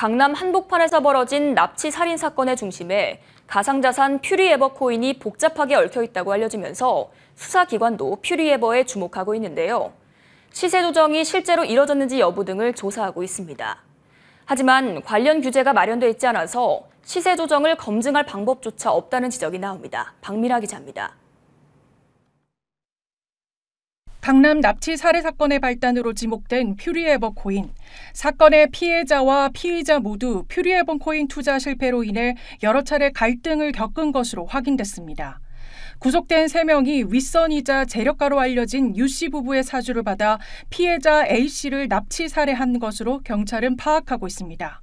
강남 한복판에서 벌어진 납치 살인 사건의 중심에 가상자산 퓨리에버코인이 복잡하게 얽혀 있다고 알려지면서 수사기관도 퓨리에버에 주목하고 있는데요. 시세 조정이 실제로 이뤄졌는지 여부 등을 조사하고 있습니다. 하지만 관련 규제가 마련돼 있지 않아서 시세 조정을 검증할 방법조차 없다는 지적이 나옵니다. 박미라 기자입니다. 강남 납치 살해 사건의 발단으로 지목된 퓨리에버 코인. 사건의 피해자와 피의자 모두 퓨리에버 코인 투자 실패로 인해 여러 차례 갈등을 겪은 것으로 확인됐습니다. 구속된 3명이 윗선이자 재력가로 알려진 유 씨 부부의 사주를 받아 피해자 A씨를 납치 살해한 것으로 경찰은 파악하고 있습니다.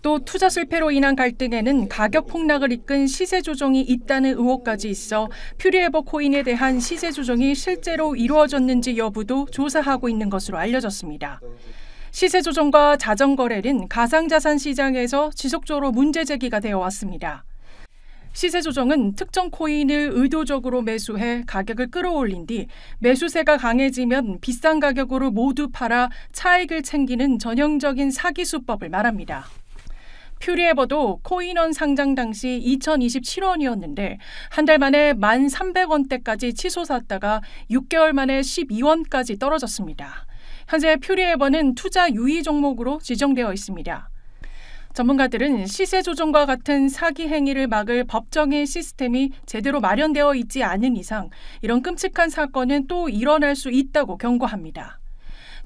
또 투자 실패로 인한 갈등에는 가격 폭락을 이끈 시세 조정이 있다는 의혹까지 있어 퓨리에버 코인에 대한 시세 조정이 실제로 이루어졌는지 여부도 조사하고 있는 것으로 알려졌습니다. 시세 조정과 자전 거래는 가상자산 시장에서 지속적으로 문제 제기가 되어 왔습니다. 시세 조정은 특정 코인을 의도적으로 매수해 가격을 끌어올린 뒤 매수세가 강해지면 비싼 가격으로 모두 팔아 차익을 챙기는 전형적인 사기 수법을 말합니다. 퓨리에버도 코인원 상장 당시 2,027원이었는데 한 달 만에 1,300원대까지 치솟았다가 6개월 만에 12원까지 떨어졌습니다. 현재 퓨리에버는 투자 유의 종목으로 지정되어 있습니다. 전문가들은 시세 조정과 같은 사기 행위를 막을 법정의 시스템이 제대로 마련되어 있지 않은 이상 이런 끔찍한 사건은 또 일어날 수 있다고 경고합니다.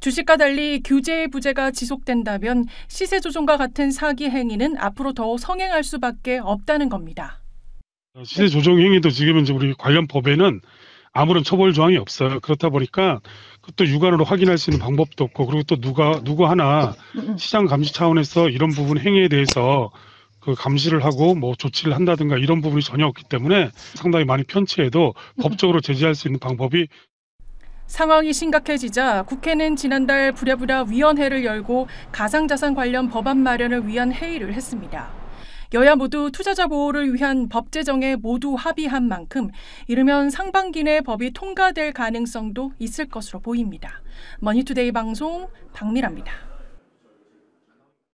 주식과 달리 규제의 부재가 지속된다면 시세 조종과 같은 사기 행위는 앞으로 더욱 성행할 수밖에 없다는 겁니다. 시세 조정 행위도 지금은 우리 관련 법에는 아무런 처벌 조항이 없어요. 그렇다 보니까 그것도 육안으로 확인할 수 있는 방법도 없고 그리고 또 누가 누구 하나 시장 감시 차원에서 이런 부분 행위에 대해서 그 감시를 하고 뭐 조치를 한다든가 이런 부분이 전혀 없기 때문에 상당히 많이 편치해도 법적으로 제재할 수 있는 방법이 상황이 심각해지자 국회는 지난달 부랴부랴 위원회를 열고 가상자산 관련 법안 마련을 위한 회의를 했습니다. 여야 모두 투자자 보호를 위한 법 제정에 모두 합의한 만큼 이르면 상반기 내 법이 통과될 가능성도 있을 것으로 보입니다. 머니투데이 방송 박미라니다